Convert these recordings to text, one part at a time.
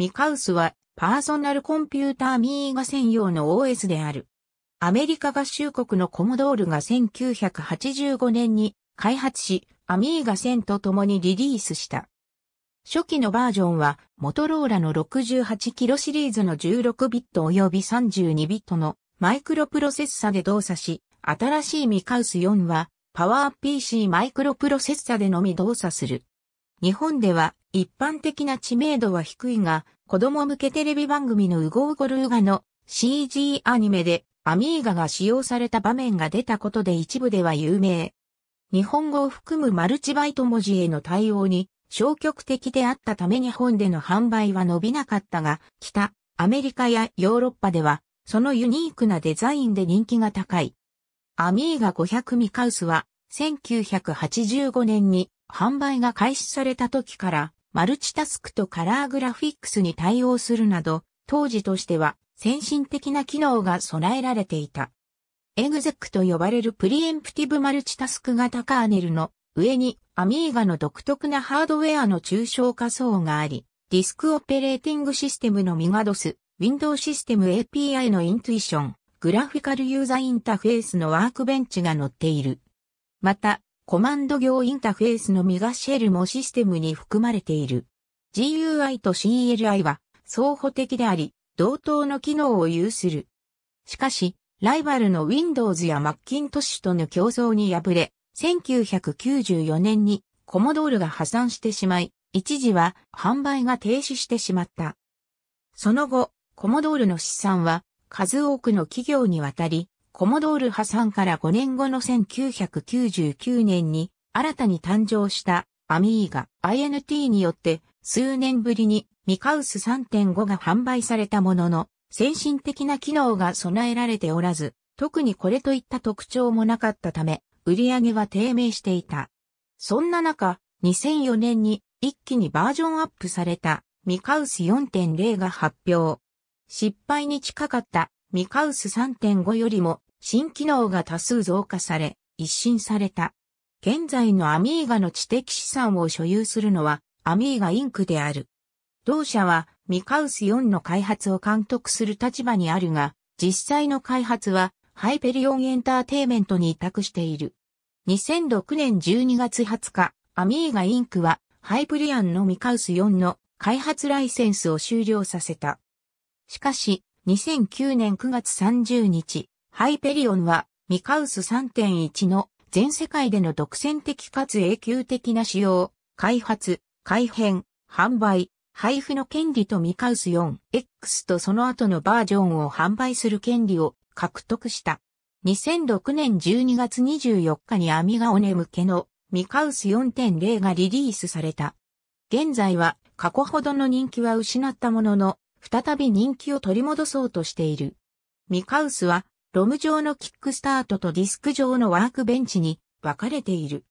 ミカウスはパーソナルコンピューターミーガ専用の OS である。アメリカ合衆国のコモドールが1985年に開発し、アミーガ1000と共にリリースした。初期のバージョンは、モトローラの 68kg シリーズの16ビット及び32ビットのマイクロプロセッサで動作し、新しいミカウス4は、パワー PC マイクロプロセッサでのみ動作する。日本では一般的な知名度は低いが、子供向けテレビ番組のウゴーゴルーガの CG アニメでアミーガが使用された場面が出たことで一部では有名。日本語を含むマルチバイト文字への対応に消極的であったため日本での販売は伸びなかったが、北、アメリカやヨーロッパでは、そのユニークなデザインで人気が高い。アミーガ500ミカウスは、1985年に販売が開始された時からマルチタスクとカラーグラフィックスに対応するなど、当時としては先進的な機能が備えられていた。エグゼックと呼ばれるプリエンプティブマルチタスク型カーネルの上にアミーガの独特なハードウェアの抽象化層があり、ディスクオペレーティングシステムのミガドス、Windows システム API のイントゥイション、グラフィカルユーザーインターフェースのワークベンチが載っている。また、コマンド行インターフェースのミガシェルもシステムに含まれている。GUI と CLI は相補的であり、同等の機能を有する。しかし、ライバルの Windows や Macintosh との競争に敗れ、1994年にコモドールが破産してしまい、一時は販売が停止してしまった。その後、コモドールの資産は数多くの企業にわたりコモドール破産から5年後の1999年に新たに誕生したアミーガ INT によって数年ぶりにミカウス3.5が販売されたものの先進的な機能が備えられておらず特にこれといった特徴もなかったため売り上げは低迷していた。そんな中2004年に一気にバージョンアップされたミカウス4.0が発表。失敗に近かったミカウス3.5よりも新機能が多数増加され、一新された。現在のアミーガの知的資産を所有するのはアミーガインクである。同社はミカウス4の開発を監督する立場にあるが、実際の開発はハイペリオンエンターテイメントに委託している。2006年12月20日、アミーガインクはハイプリアンのミカウス4の開発ライセンスを終了させた。しかし、2009年9月30日、ハイペリオンはミカウス3.1の全世界での独占的かつ永久的な使用、開発、改変、販売、配布の権利とミカウス 4X とその後のバージョンを販売する権利を獲得した。2006年12月24日にアミガオネ向けのミカウス4.0がリリースされた。現在は過去ほどの人気は失ったものの再び人気を取り戻そうとしている。ミカウスは、ロム上のキックスタートとディスク上のワークベンチに分かれている。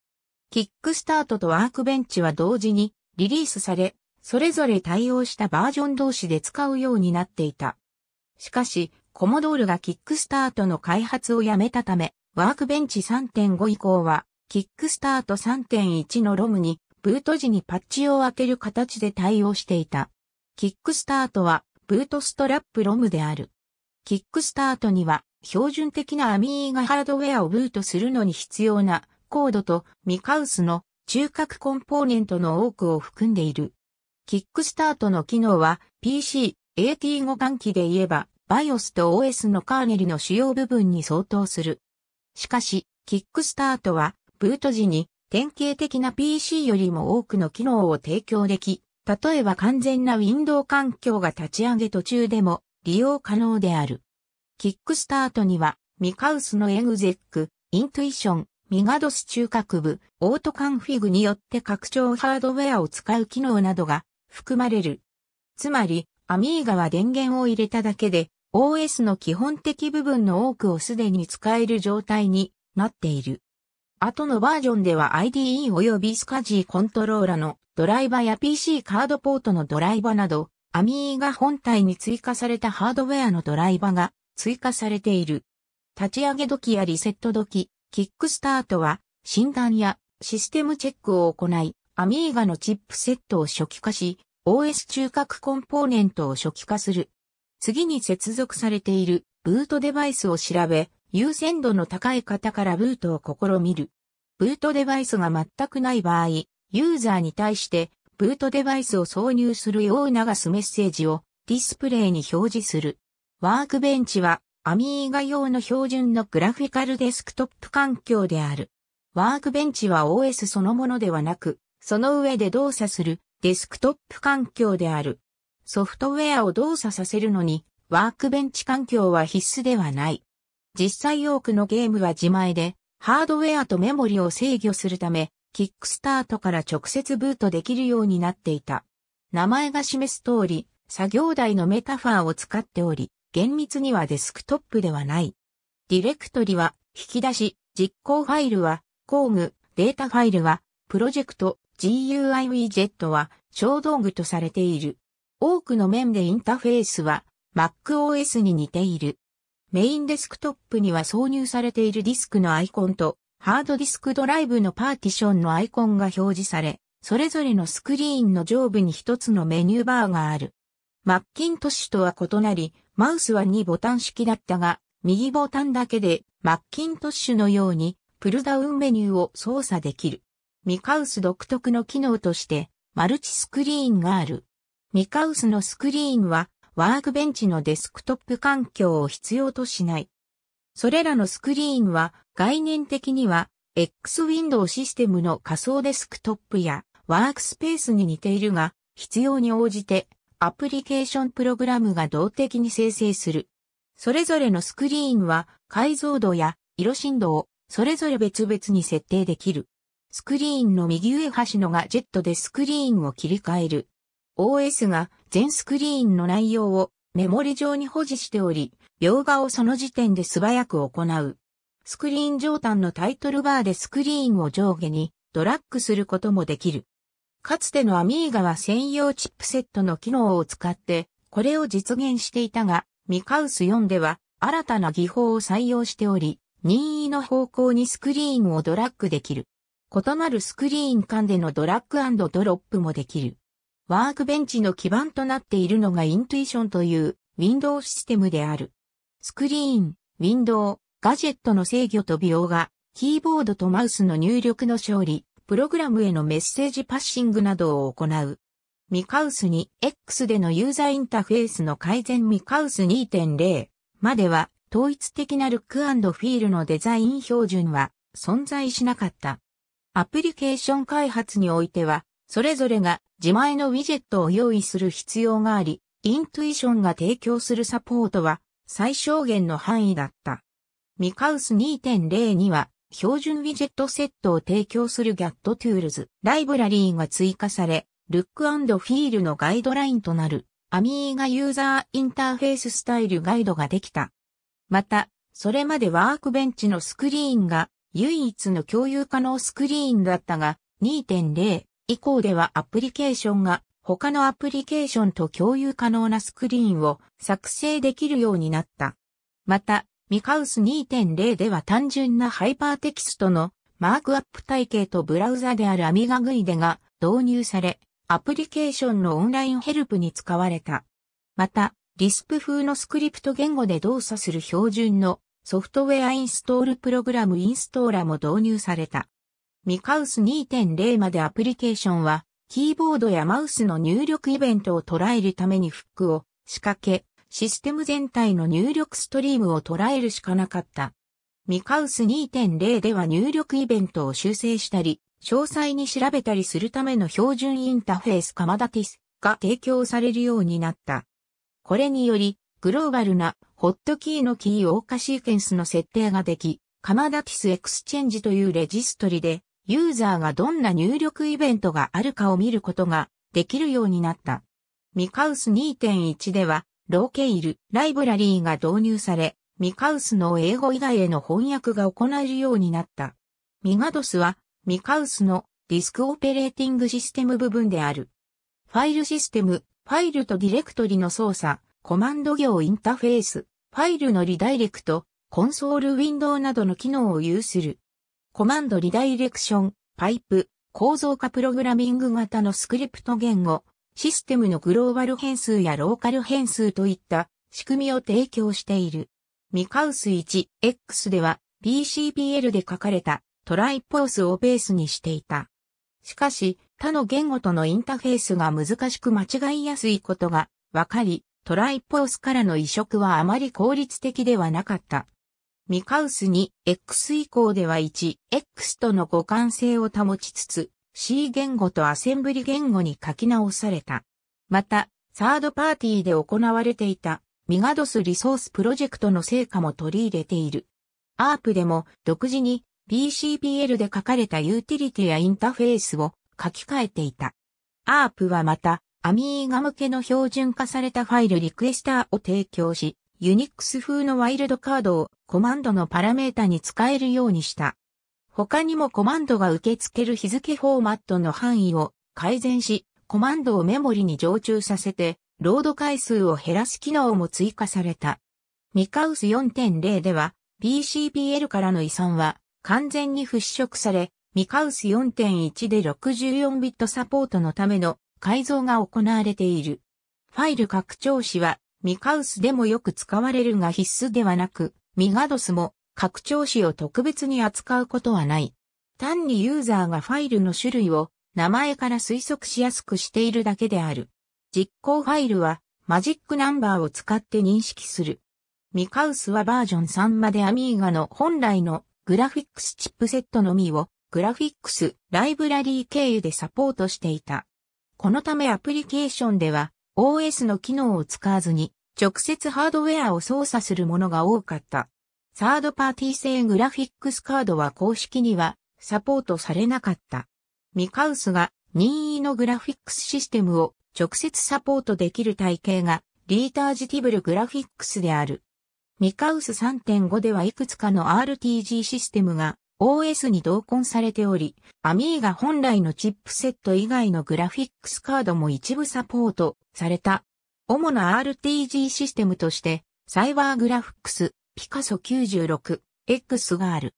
キックスタートとワークベンチは同時にリリースされ、それぞれ対応したバージョン同士で使うようになっていた。しかし、コモドールがキックスタートの開発をやめたため、ワークベンチ3.5以降は、キックスタート3.1のロムに、ブート時にパッチを開ける形で対応していた。キックスタートはブートストラップロムである。キックスタートには標準的なアミーガハードウェアをブートするのに必要なコードとミカウスの中核コンポーネントの多くを含んでいる。キックスタートの機能は PC、AT 互換機で言えば BIOS と OS のカーネルの主要部分に相当する。しかし、キックスタートはブート時に典型的な PC よりも多くの機能を提供でき、例えば完全なウィンドウ環境が立ち上げ途中でも利用可能である。キックスタートには、ミカウスのエグゼック、イントゥイション、ミガドス中核部、オートカンフィグによって拡張ハードウェアを使う機能などが含まれる。つまり、アミーガは電源を入れただけで、OS の基本的部分の多くをすでに使える状態になっている。後のバージョンでは IDE 及びスカジーコントローラのドライバや PC カードポートのドライバなど、アミーガ本体に追加されたハードウェアのドライバが追加されている。立ち上げ時やリセット時、キックスタートは診断やシステムチェックを行い、アミーガのチップセットを初期化し、OS 中核コンポーネントを初期化する。次に接続されているブートデバイスを調べ、優先度の高い方からブートを試みる。ブートデバイスが全くない場合、ユーザーに対してブートデバイスを挿入するよう流すメッセージをディスプレイに表示する。ワークベンチはアミーガ用の標準のグラフィカルデスクトップ環境である。ワークベンチは OS そのものではなく、その上で動作するデスクトップ環境である。ソフトウェアを動作させるのに、ワークベンチ環境は必須ではない。実際多くのゲームは自前で、ハードウェアとメモリを制御するため、キックスタートから直接ブートできるようになっていた。名前が示す通り、作業台のメタファーを使っており、厳密にはデスクトップではない。ディレクトリは引き出し、実行ファイルは工具、データファイルはプロジェクト、GUI ウィジェットは小道具とされている。多くの面でインターフェースは MacOS に似ている。メインデスクトップには挿入されているディスクのアイコンと、ハードディスクドライブのパーティションのアイコンが表示され、それぞれのスクリーンの上部に一つのメニューバーがある。マッキントッシュとは異なり、マウスは2ボタン式だったが、右ボタンだけで、マッキントッシュのように、プルダウンメニューを操作できる。ミカウス独特の機能として、マルチスクリーンがある。ミカウスのスクリーンは、ワークベンチのデスクトップ環境を必要としない。それらのスクリーンは概念的には X ウィンドウシステムの仮想デスクトップやワークスペースに似ているが必要に応じてアプリケーションプログラムが動的に生成する。それぞれのスクリーンは解像度や色振動をそれぞれ別々に設定できる。スクリーンの右上端のがジェットでスクリーンを切り替える。OS が全スクリーンの内容をメモリ上に保持しており、描画をその時点で素早く行う。スクリーン上端のタイトルバーでスクリーンを上下にドラッグすることもできる。かつてのアミーガは専用チップセットの機能を使ってこれを実現していたが、ミカウス4では新たな技法を採用しており、任意の方向にスクリーンをドラッグできる。異なるスクリーン間でのドラッグドロップもできる。ワークベンチの基盤となっているのがイントゥイションというウィンドウシステムである。スクリーン、ウィンドウ、ガジェットの制御と美容が、キーボードとマウスの入力の勝利、プログラムへのメッセージパッシングなどを行う。ミカウスに X でのユーザーインターフェースの改善ミカウス2.0までは統一的なルックフィールのデザイン標準は存在しなかった。アプリケーション開発においてはそれぞれが自前のウィジェットを用意する必要があり、イントゥイションが提供するサポートは最小限の範囲だった。ミカウス2.0には標準ウィジェットセットを提供する GAT トゥールズライブラリーが追加され、ルックフィールのガイドラインとなるアミーガユーザーインターフェーススタイルガイドができた。また、それまでワークベンチのスクリーンが唯一の共有可能スクリーンだったが、2.0以降ではアプリケーションが他のアプリケーションと共有可能なスクリーンを作成できるようになった。また、ミカウス2.0では単純なハイパーテキストのマークアップ体系とブラウザであるアミガグイデが導入され、アプリケーションのオンラインヘルプに使われた。また、リスプ風のスクリプト言語で動作する標準のソフトウェアインストールプログラムインストーラも導入された。ミカウス2.0までアプリケーションは、キーボードやマウスの入力イベントを捉えるためにフックを仕掛け、システム全体の入力ストリームを捉えるしかなかった。ミカウス2.0では入力イベントを修正したり、詳細に調べたりするための標準インターフェースカマダティスが提供されるようになった。これにより、グローバルなホットキーのキーオーカシーケンスの設定ができ、カマダティスエクスチェンジというレジストリでユーザーがどんな入力イベントがあるかを見ることができるようになった。ミカウス2.1では、ローケイル、ライブラリーが導入され、ミカウスの英語以外への翻訳が行えるようになった。ミガドスは、ミカウスのディスクオペレーティングシステム部分である。ファイルシステム、ファイルとディレクトリの操作、コマンド行インターフェース、ファイルのリダイレクト、コンソールウィンドウなどの機能を有する。コマンドリダイレクション、パイプ、構造化プログラミング型のスクリプト言語、システムのグローバル変数やローカル変数といった仕組みを提供している。ミカウス 1X では BCPL で書かれたトライポースをベースにしていた。しかし、他の言語とのインターフェースが難しく間違いやすいことが分かり、トライポースからの移植はあまり効率的ではなかった。ミカウスに X 以降では 1X との互換性を保ちつつ C 言語とアセンブリ言語に書き直された。また、サードパーティーで行われていたミガドスリソースプロジェクトの成果も取り入れている。アープでも独自に PCPL で書かれたユーティリティやインターフェースを書き換えていた。アープはまた、アミーガ向けの標準化されたファイルリクエスターを提供し、ユニックス風のワイルドカードをコマンドのパラメータに使えるようにした。他にもコマンドが受け付ける日付フォーマットの範囲を改善し、コマンドをメモリに常駐させて、ロード回数を減らす機能も追加された。ミカウス4.0では、PCBL からの遺産は完全に払拭され、ミカウス4.1で64ビットサポートのための改造が行われている。ファイル拡張子はミカウスでもよく使われるが必須ではなく、ミガドスも拡張子を特別に扱うことはない。単にユーザーがファイルの種類を名前から推測しやすくしているだけである。実行ファイルはマジックナンバーを使って認識する。ミカウスはバージョン3までアミーガの本来のグラフィックスチップセットのみをグラフィックスライブラリー経由でサポートしていた。このためアプリケーションでは OS の機能を使わずに直接ハードウェアを操作するものが多かった。サードパーティー製グラフィックスカードは公式にはサポートされなかった。ミカウスが任意のグラフィックスシステムを直接サポートできる体系がリータージティブルグラフィックスである。ミカウス3.5ではいくつかの RTG システムが OS に同梱されており、アミーが本来のチップセット以外のグラフィックスカードも一部サポートされた。主な RTG システムとして、サイバーグラフックス、ピカソ96、X がある。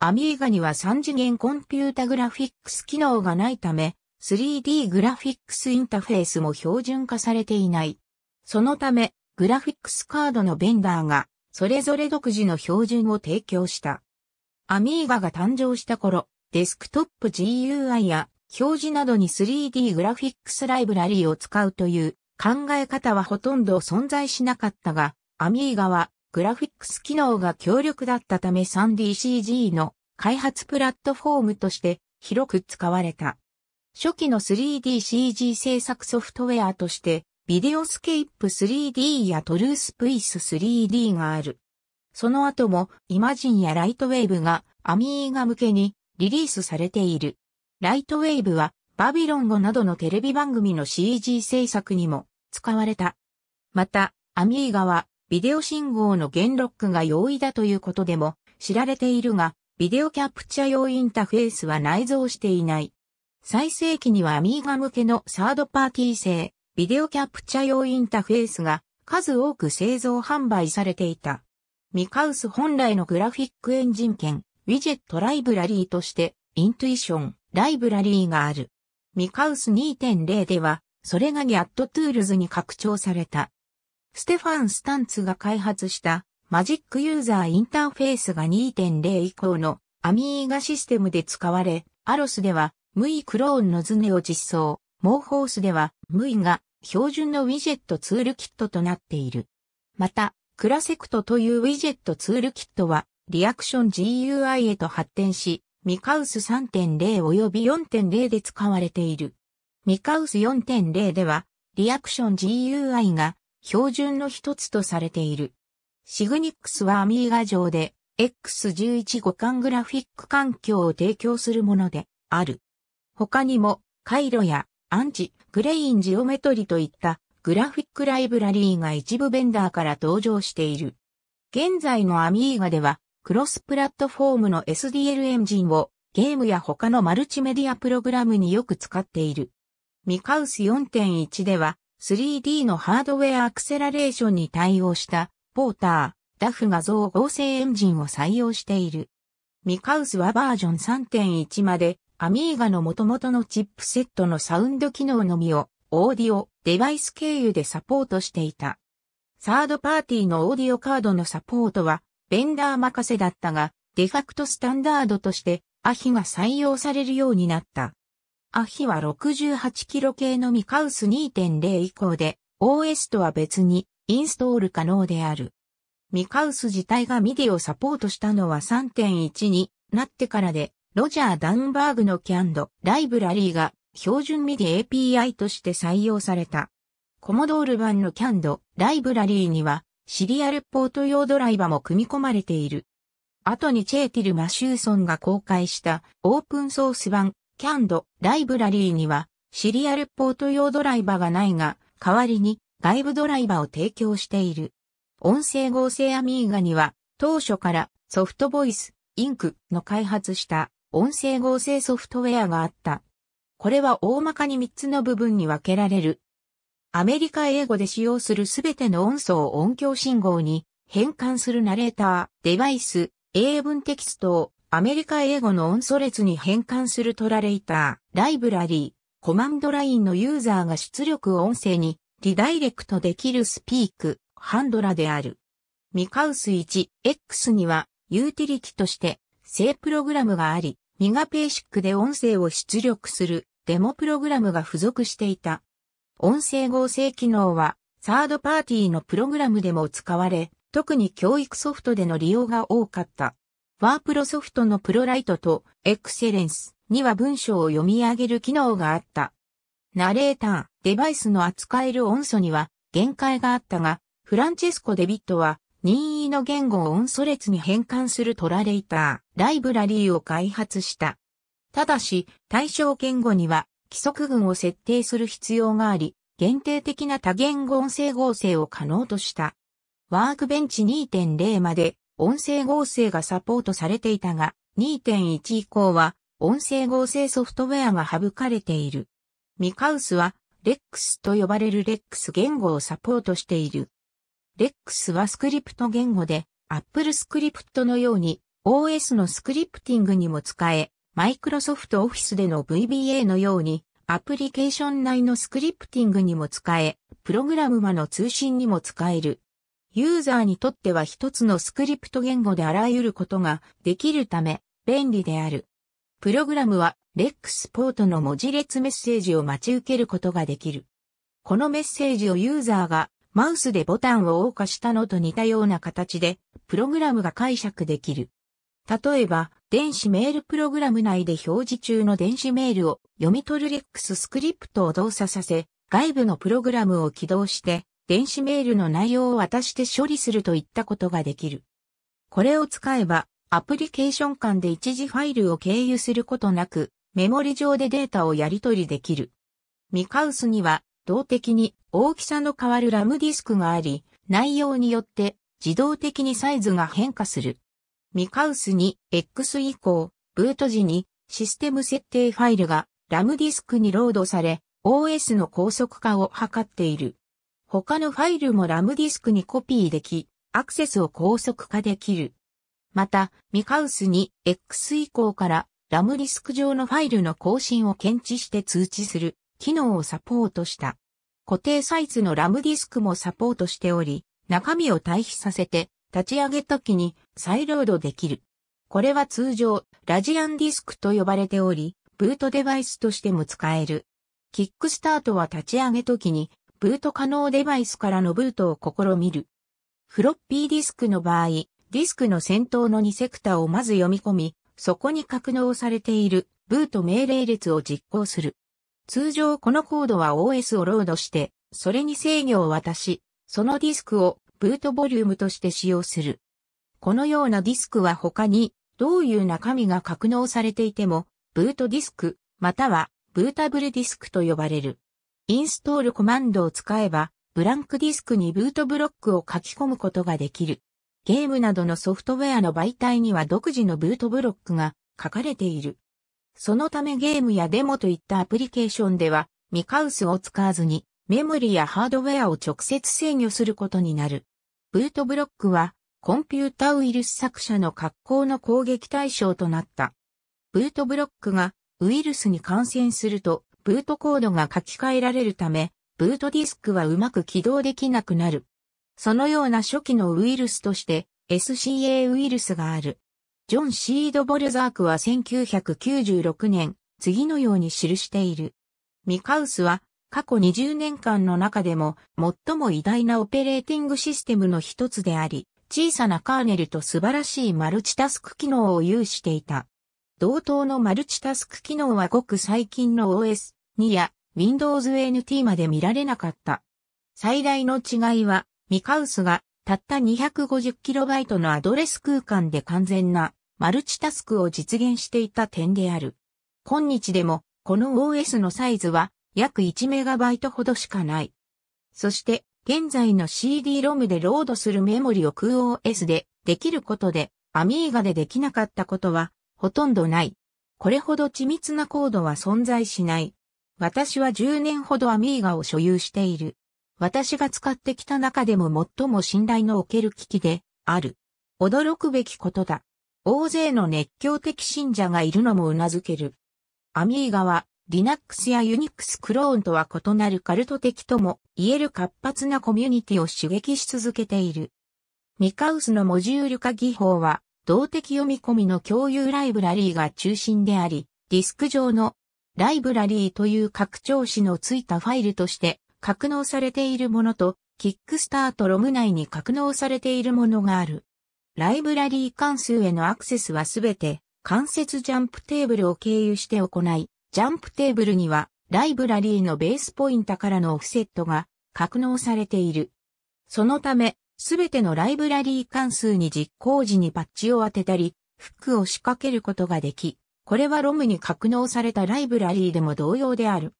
アミーガには3次元コンピュータグラフィックス機能がないため、3D グラフィックスインターフェースも標準化されていない。そのため、グラフィックスカードのベンダーが、それぞれ独自の標準を提供した。アミーガが誕生した頃、デスクトップ GUI や表示などに 3D グラフィックスライブラリーを使うという考え方はほとんど存在しなかったが、アミーガはグラフィックス機能が強力だったため 3DCG の開発プラットフォームとして広く使われた。初期の 3DCG 制作ソフトウェアとして、ビデオスケープ 3D やトルースプイス 3D がある。その後もイマジンやライトウェーブがアミーガ向けにリリースされている。ライトウェーブはバビロン語などのテレビ番組の CG 制作にも使われた。また、アミーガはビデオ信号の弦ロックが容易だということでも知られているが、ビデオキャプチャ用インタフェースは内蔵していない。最盛期にはアミーガ向けのサードパーティー製、ビデオキャプチャ用インタフェースが数多く製造販売されていた。ミカウス本来のグラフィックエンジン兼、ウィジェットライブラリーとして、イントゥイション、ライブラリーがある。ミカウス2.0では、それがギャットトゥールズに拡張された。ステファン・スタンツが開発したマジックユーザーインターフェースが2.0以降のアミーガシステムで使われ、アロスではムイクローンのズネを実装、モーホースではムイが標準のウィジェットツールキットとなっている。また、クラセクトというウィジェットツールキットはリアクション GUI へと発展し、ミカウス3.0及び4.0で使われている。ミカウス4.0では、リアクション GUI が標準の一つとされている。シグニックスはアミーガ上で X11 互換グラフィック環境を提供するものである。他にも、カイロやアンチ、グレインジオメトリといったグラフィックライブラリーが一部ベンダーから登場している。現在のアミーガではクロスプラットフォームの SDL エンジンをゲームや他のマルチメディアプログラムによく使っている。ミカウス4.1では 3D のハードウェアアクセラレーションに対応したポーター、ダフ画像合成エンジンを採用している。ミカウスはバージョン3.1までアミーガの元々のチップセットのサウンド機能のみをオーディオ、デバイス経由でサポートしていた。サードパーティーのオーディオカードのサポートはベンダー任せだったが、デファクトスタンダードとして、アヒが採用されるようになった。アヒは68キロ系のミカウス2.0以降で、OS とは別にインストール可能である。ミカウス自体がミディをサポートしたのは3.1になってからで、ロジャー・ダウンバーグのキャンド、ライブラリーが標準ミディ API として採用された。コモドール版のキャンド、ライブラリーにはシリアルポート用ドライバも組み込まれている。後にチェーティル・マシューソンが公開したオープンソース版キャンドライブラリーにはシリアルポート用ドライバがないが代わりに外部ドライバを提供している。音声合成アミーガには当初からソフトボイスインクの開発した音声合成ソフトウェアがあった。これは大まかに3つの部分に分けられるアメリカ英語で使用するすべての音素を音響信号に変換するナレーター、デバイス、英文テキストをアメリカ英語の音素列に変換するトラレーター、ライブラリー、コマンドラインのユーザーが出力を音声にリダイレクトできるスピーク、ハンドラである。ミカウス 1X にはユーティリティとして正プログラムがあり、ミガペーシックで音声を出力するデモプログラムが付属していた。音声合成機能は、サードパーティーのプログラムでも使われ、特に教育ソフトでの利用が多かった。ワープロソフトのプロライトとエクセレンスには文章を読み上げる機能があった。ナレーター、デバイスの扱える音素には限界があったが、フランチェスコ・デビットは任意の言語を音素列に変換するトラレーター、ライブラリーを開発した。ただし、対象言語には規則群を設定する必要があり、限定的な多言語音声合成を可能とした。ワークベンチ2.0まで音声合成がサポートされていたが、2.1以降は音声合成ソフトウェアが省かれている。ミカウスはレックスと呼ばれるレックス言語をサポートしている。レックスはスクリプト言語で Apple スクリプトのように OS のスクリプティングにも使え、マイクロソフトオフィスでの VBA のように、アプリケーション内のスクリプティングにも使え、プログラム間の通信にも使える。ユーザーにとっては一つのスクリプト言語であらゆることができるため便利である。プログラムはレックスポートの文字列メッセージを待ち受けることができる。このメッセージをユーザーがマウスでボタンを謳歌したのと似たような形でプログラムが解釈できる。例えば電子メールプログラム内で表示中の電子メールを読み取るレックススクリプトを動作させ、外部のプログラムを起動して、電子メールの内容を渡して処理するといったことができる。これを使えば、アプリケーション間で一時ファイルを経由することなく、メモリ上でデータをやり取りできる。ミカウスには、動的に大きさの変わるラムディスクがあり、内容によって自動的にサイズが変化する。ミカウスに X 以降、ブート時にシステム設定ファイルがラムディスクにロードされ、OS の高速化を図っている。他のファイルもラムディスクにコピーでき、アクセスを高速化できる。また、ミカウスに X 以降からラムディスク上のファイルの更新を検知して通知する機能をサポートした。固定サイズのラムディスクもサポートしており、中身を対比させて立ち上げ時に再ロードできる。これは通常、ラジアンディスクと呼ばれており、ブートデバイスとしても使える。キックスタートは立ち上げ時に、ブート可能デバイスからのブートを試みる。フロッピーディスクの場合、ディスクの先頭の2セクターをまず読み込み、そこに格納されているブート命令列を実行する。通常このコードは OS をロードして、それに制御を渡し、そのディスクをブートボリュームとして使用する。このようなディスクは他にどういう中身が格納されていても、ブートディスク、またはブータブルディスクと呼ばれる。インストールコマンドを使えば、ブランクディスクにブートブロックを書き込むことができる。ゲームなどのソフトウェアの媒体には独自のブートブロックが書かれている。そのためゲームやデモといったアプリケーションでは、ミカウスを使わずに、メモリやハードウェアを直接制御することになる。ブートブロックは、コンピュータウイルス作者の格好の攻撃対象となった。ブートブロックがウイルスに感染すると、ブートコードが書き換えられるため、ブートディスクはうまく起動できなくなる。そのような初期のウイルスとして SCA ウイルスがある。ジョン・シード・ボルザークは1996年、次のように記している。ミカウスは過去20年間の中でも最も偉大なオペレーティングシステムの一つであり、小さなカーネルと素晴らしいマルチタスク機能を有していた。同等のマルチタスク機能はごく最近の OS2 や Windows NT まで見られなかった。最大の違いは、ミカウスがたった 250KB のアドレス空間で完全なマルチタスクを実現していた点である。今日でも、この OS のサイズは約1イトほどしかない。そして、現在の CD-ROM でロードするメモリを QoS でできることで、アミーガでできなかったことはほとんどない。これほど緻密なコードは存在しない。私は10年ほどアミーガを所有している。私が使ってきた中でも最も信頼のおける機器である。驚くべきことだ。大勢の熱狂的信者がいるのも頷ける。アミーガは Linux や Unix クローンとは異なるカルト的とも言える活発なコミュニティを刺激し続けている。ミカウスのモジュール化技法は、動的読み込みの共有ライブラリーが中心であり、ディスク上のライブラリーという拡張子のついたファイルとして格納されているものと、キックスタートログ内に格納されているものがある。ライブラリー関数へのアクセスはすべて関節ジャンプテーブルを経由して行い、ジャンプテーブルには、ライブラリーのベースポインタからのオフセットが格納されている。そのため、すべてのライブラリー関数に実行時にパッチを当てたり、フックを仕掛けることができ、これはロムに格納されたライブラリーでも同様である。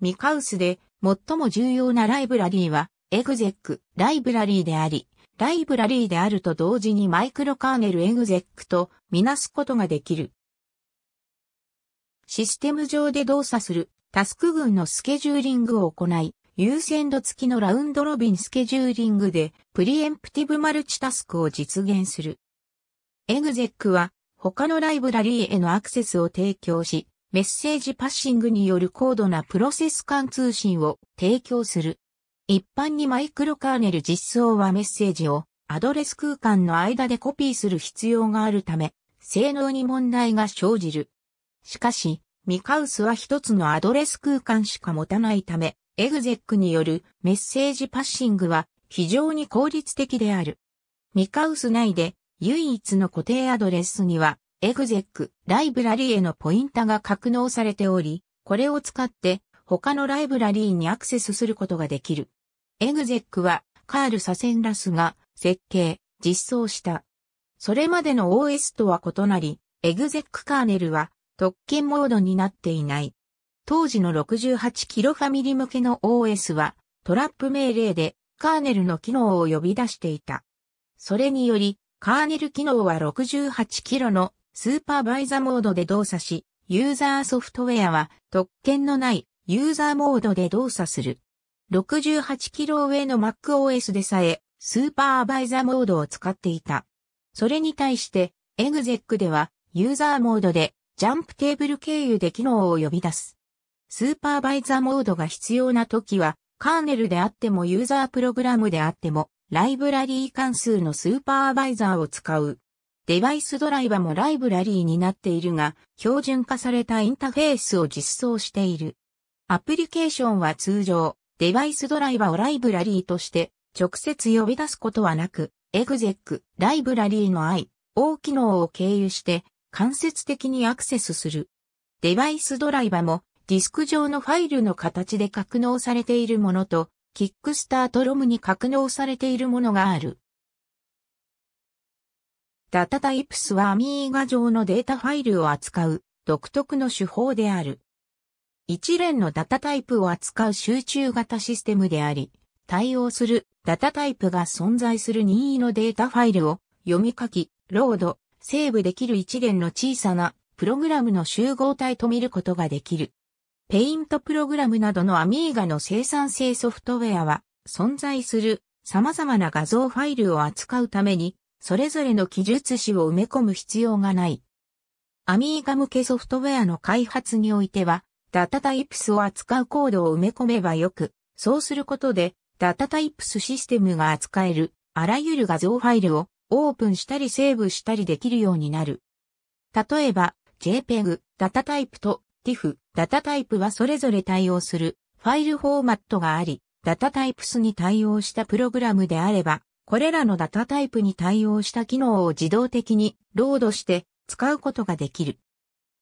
ミカウスで最も重要なライブラリーは、エグゼックライブラリーであり、ライブラリーであると同時にマイクロカーネルエグゼックとみなすことができる。システム上で動作するタスク群のスケジューリングを行い、優先度付きのラウンドロビンスケジューリングでプリエンプティブマルチタスクを実現する。エグゼックは他のライブラリーへのアクセスを提供し、メッセージパッシングによる高度なプロセス間通信を提供する。一般にマイクロカーネル実装はメッセージをアドレス空間の間でコピーする必要があるため、性能に問題が生じる。しかし、ミカウスは一つのアドレス空間しか持たないため、エグゼックによるメッセージパッシングは非常に効率的である。ミカウス内で唯一の固定アドレスには、エグゼックライブラリーへのポインタが格納されており、これを使って他のライブラリーにアクセスすることができる。エグゼックはカール・サセンラスが設計、実装した。それまでの OS とは異なり、エグゼックカーネルは特権モードになっていない。当時の6 8キロファミリ向けの OS はトラップ命令でカーネルの機能を呼び出していた。それにより、カーネル機能は6 8キロのスーパーバイザーモードで動作し、ユーザーソフトウェアは特権のないユーザーモードで動作する。6 8 k ロ上の MacOS でさえスーパーバイザーモードを使っていた。それに対して、エグゼックではユーザーモードでジャンプテーブル経由で機能を呼び出す。スーパーバイザーモードが必要な時は、カーネルであってもユーザープログラムであっても、ライブラリー関数のスーパーバイザーを使う。デバイスドライバもライブラリーになっているが、標準化されたインターフェースを実装している。アプリケーションは通常、デバイスドライバをライブラリーとして直接呼び出すことはなく、エグゼック、ライブラリーの I、O 機能を経由して間接的にアクセスする。デバイスドライバもディスク上のファイルの形で格納されているものと、キックスタートロムに格納されているものがある。ダタタイプスはアミーガ上のデータファイルを扱う独特の手法である。一連のダタタイプを扱う集中型システムであり、対応するダタタイプが存在する任意のデータファイルを読み書き、ロード、セーブできる一連の小さなプログラムの集合体と見ることができる。ペイントプログラムなどのアミーガの生産性ソフトウェアは存在する様々な画像ファイルを扱うためにそれぞれの記述詞を埋め込む必要がない。アミーガ向けソフトウェアの開発においてはダタタイプスを扱うコードを埋め込めばよく、そうすることでダタタイプスシステムが扱えるあらゆる画像ファイルをオープンしたりセーブしたりできるようになる。例えば、JPEG、ダタタイプと TIFF、ダタタイプはそれぞれ対応するファイルフォーマットがあり、ダタタイプスに対応したプログラムであれば、これらのダタタイプに対応した機能を自動的にロードして使うことができる。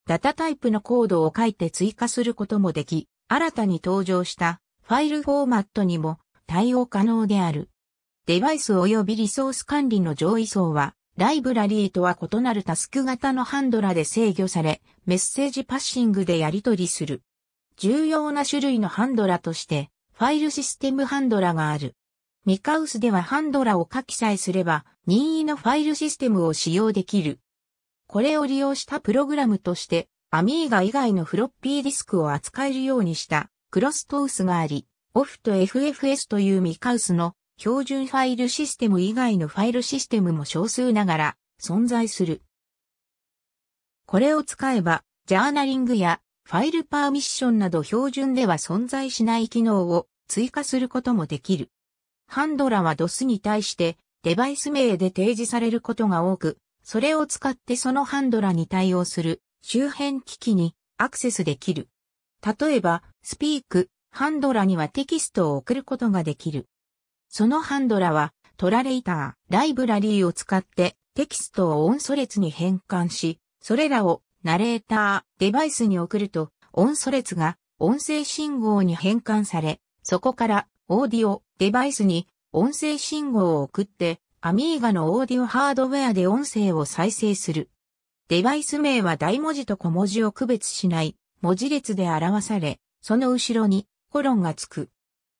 ダタタイプのコードを書いて追加することもでき、新たに登場したファイルフォーマットにも対応可能である。デバイス及びリソース管理の上位層は、ライブラリーとは異なるタスク型のハンドラで制御され、メッセージパッシングでやり取りする。重要な種類のハンドラとして、ファイルシステムハンドラがある。ミカウスではハンドラを書きさえすれば、任意のファイルシステムを使用できる。これを利用したプログラムとして、アミーガ以外のフロッピーディスクを扱えるようにした、クロストウスがあり、オフと FFS というミカウスの標準ファイルシステム以外のファイルシステムも少数ながら存在する。これを使えば、ジャーナリングやファイルパーミッションなど標準では存在しない機能を追加することもできる。ハンドラは DOS に対してデバイス名で提示されることが多く、それを使ってそのハンドラに対応する周辺機器にアクセスできる。例えば、スピーク、ハンドラにはテキストを送ることができる。そのハンドラは、トラレイター、ライブラリーを使ってテキストを音素列に変換し、それらをナレーター、デバイスに送ると、音素列が音声信号に変換され、そこからオーディオ、デバイスに音声信号を送って、アミーガのオーディオハードウェアで音声を再生する。デバイス名は大文字と小文字を区別しない文字列で表され、その後ろにコロンがつく。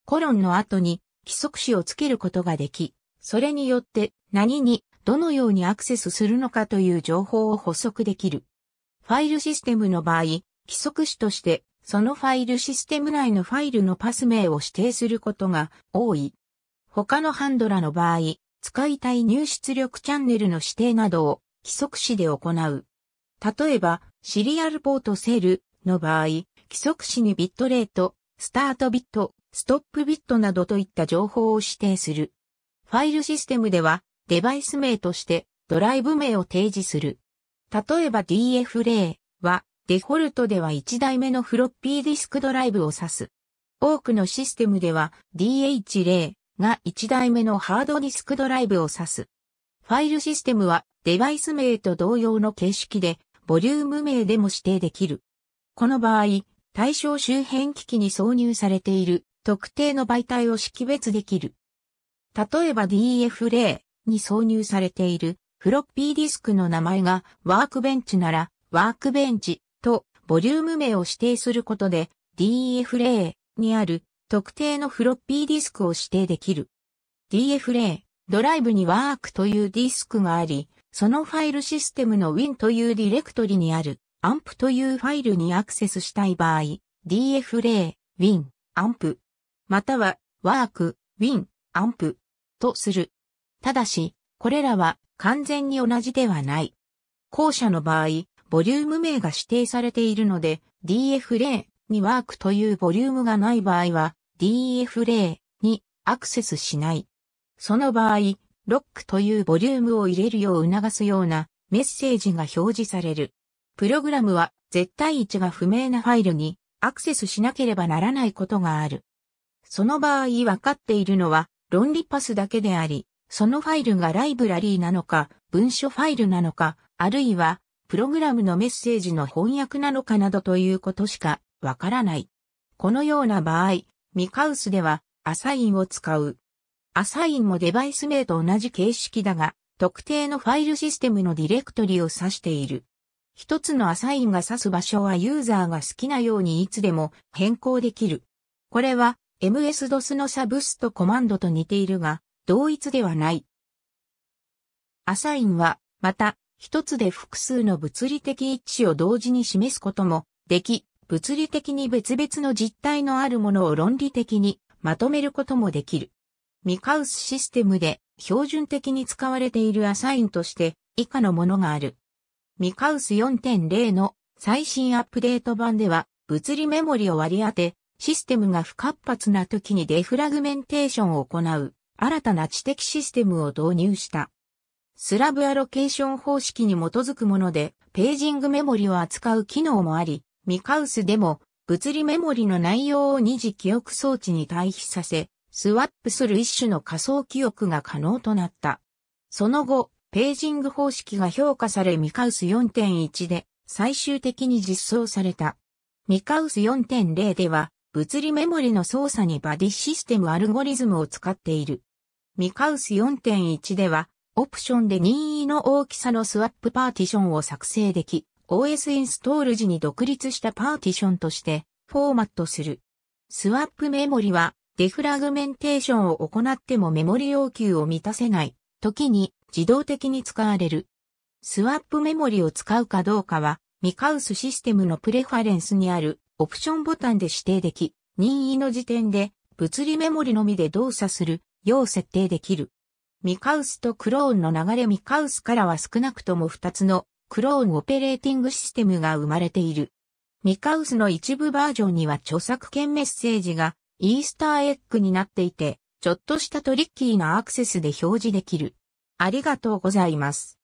コロンの後に規則子をつけることができ、それによって何にどのようにアクセスするのかという情報を補足できる。ファイルシステムの場合、規則子としてそのファイルシステム内のファイルのパス名を指定することが多い。他のハンドラの場合、使いたい入出力チャンネルの指定などを規則子で行う。例えば、シリアルポートセルの場合、規則子にビットレートスタートビット、ストップビットなどといった情報を指定する。ファイルシステムでは、デバイス名としてドライブ名を提示する。例えば DF0 は、デフォルトでは1台目のフロッピーディスクドライブを指す。多くのシステムでは DH0 が1台目のハードディスクドライブを指す。ファイルシステムはデバイス名と同様の形式でボリューム名でも指定できる。この場合、対象周辺機器に挿入されている特定の媒体を識別できる。例えば DF0 に挿入されているフロッピーディスクの名前がワークベンチならワークベンチとボリューム名を指定することで DF0 にある特定のフロッピーディスクを指定できる。DF0 ドライブにワークというディスクがあり、そのファイルシステムの Win というディレクトリにある。アンプというファイルにアクセスしたい場合、dflay win amp または work win amp とする。ただし、これらは完全に同じではない。後者の場合、ボリューム名が指定されているので、dflay にワークというボリュームがない場合は、dflay にアクセスしない。その場合、ロックというボリュームを入れるよう促すようなメッセージが表示される。プログラムは絶対位置が不明なファイルにアクセスしなければならないことがある。その場合分かっているのは論理パスだけであり、そのファイルがライブラリーなのか、文書ファイルなのか、あるいはプログラムのメッセージの翻訳なのかなどということしかわからない。このような場合、ミカウスではアサインを使う。アサインもデバイス名と同じ形式だが、特定のファイルシステムのディレクトリを指している。一つのアサインが指す場所はユーザーが好きなようにいつでも変更できる。これは MS-DOS のサブストコマンドと似ているが、同一ではない。アサインは、また、一つで複数の物理的位置を同時に示すこともでき、物理的に別々の実体のあるものを論理的にまとめることもできる。ミカウスシステムで標準的に使われているアサインとして以下のものがある。ミカウス4.0の最新アップデート版では、物理メモリを割り当て、システムが不活発な時にデフラグメンテーションを行う、新たな知的システムを導入した。スラブアロケーション方式に基づくもので、ページングメモリを扱う機能もあり、ミカウスでも、物理メモリの内容を二次記憶装置に対比させ、スワップする一種の仮想記憶が可能となった。その後、ページング方式が評価されミカウス4.1で最終的に実装された。ミカウス4.0では物理メモリの操作にバディシステムアルゴリズムを使っている。ミカウス4.1ではオプションで任意の大きさのスワップパーティションを作成でき、OS インストール時に独立したパーティションとしてフォーマットする。スワップメモリはデフラグメンテーションを行ってもメモリ要求を満たせない時に自動的に使われる。スワップメモリを使うかどうかは、ミカウスシステムのプレファレンスにあるオプションボタンで指定でき、任意の時点で物理メモリのみで動作するよう設定できる。ミカウスとクローンの流れミカウスからは少なくとも2つのクローンオペレーティングシステムが生まれている。ミカウスの一部バージョンには著作権メッセージがイースターエッグになっていて、ちょっとしたトリッキーなアクセスで表示できる。ありがとうございます。